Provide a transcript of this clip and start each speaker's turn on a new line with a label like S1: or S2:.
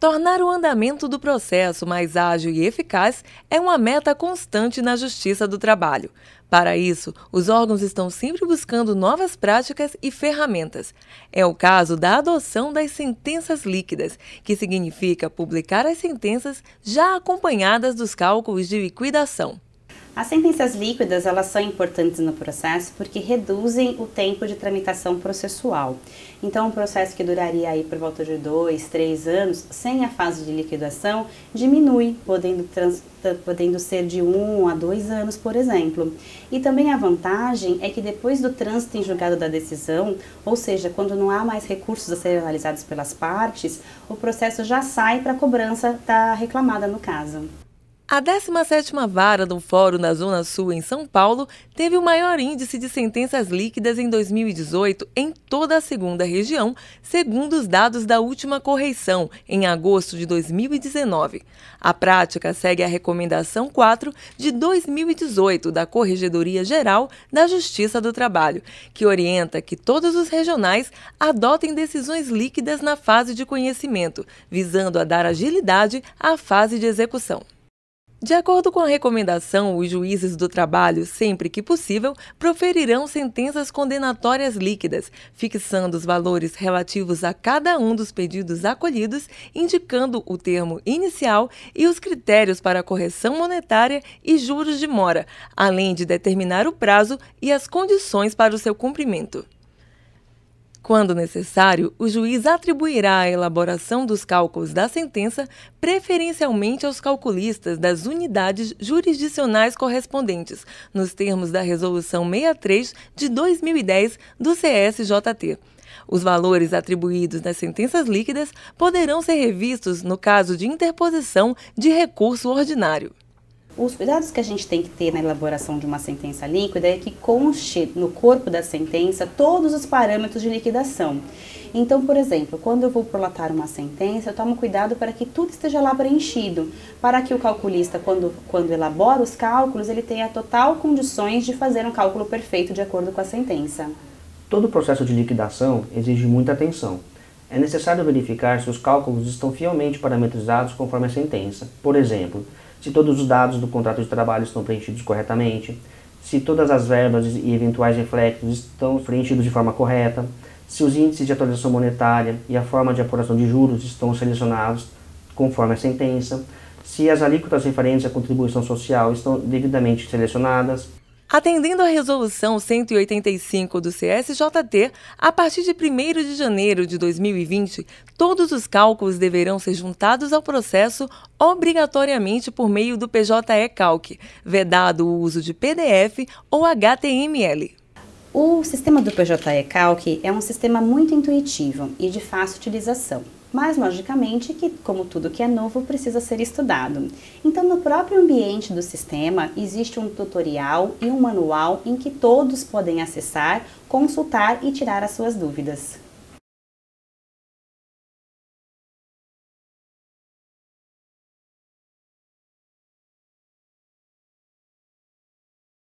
S1: Tornar o andamento do processo mais ágil e eficaz é uma meta constante na Justiça do Trabalho. Para isso, os órgãos estão sempre buscando novas práticas e ferramentas. É o caso da adoção das sentenças líquidas, que significa publicar as sentenças já acompanhadas dos cálculos de liquidação. As
S2: sentenças líquidas, elas são importantes no processo porque reduzem o tempo de tramitação processual. Então, um processo que duraria aí por volta de dois, três anos, sem a fase de liquidação, diminui, podendo, trans, podendo ser de um a dois anos, por exemplo. E também a vantagem é que depois do trânsito em julgado da decisão, ou seja, quando não há mais recursos a serem analisados pelas partes, o processo já sai para a cobrança da reclamada no caso.
S1: A 17ª Vara do Fórum da Zona Sul em São Paulo teve o maior índice de sentenças líquidas em 2018 em toda a segunda região, segundo os dados da última correição, em agosto de 2019. A prática segue a recomendação 4 de 2018 da Corregedoria Geral da Justiça do Trabalho, que orienta que todos os regionais adotem decisões líquidas na fase de conhecimento, visando a dar agilidade à fase de execução. De acordo com a recomendação, os juízes do trabalho, sempre que possível, proferirão sentenças condenatórias líquidas, fixando os valores relativos a cada um dos pedidos acolhidos, indicando o termo inicial e os critérios para correção monetária e juros de mora, além de determinar o prazo e as condições para o seu cumprimento. Quando necessário, o juiz atribuirá a elaboração dos cálculos da sentença preferencialmente aos calculistas das unidades jurisdicionais correspondentes, nos termos da Resolução 63 de 2010 do CSJT. Os valores atribuídos nas sentenças líquidas poderão ser revistos no caso de interposição de recurso ordinário os cuidados que a gente tem que ter na
S2: elaboração de uma sentença líquida é que conste no corpo da sentença todos os parâmetros de liquidação. Então, por exemplo, quando eu vou prolatar uma sentença, eu tomo cuidado para que tudo esteja lá preenchido, para que o calculista, quando, quando elabora os cálculos, ele tenha total condições de fazer um cálculo perfeito de acordo com a sentença.
S3: Todo o processo de liquidação exige muita atenção. É necessário verificar se os cálculos estão fielmente parametrizados conforme a sentença. Por exemplo, se todos os dados do contrato de trabalho estão preenchidos corretamente, se todas as verbas e eventuais reflexos estão preenchidos de forma correta, se os índices de atualização monetária e a forma de apuração de juros estão selecionados conforme a sentença, se as alíquotas referentes à contribuição social estão devidamente selecionadas,
S1: Atendendo à Resolução 185 do CSJT, a partir de 1 de janeiro de 2020, todos os cálculos deverão ser juntados ao processo obrigatoriamente por meio do PJE Calc, vedado o uso de PDF ou HTML. O sistema do PJE Calc é um
S2: sistema muito intuitivo e de fácil utilização mas logicamente que, como tudo que é novo, precisa ser estudado. Então, no próprio ambiente do sistema, existe um tutorial e um manual em que todos podem acessar, consultar e tirar as suas
S1: dúvidas.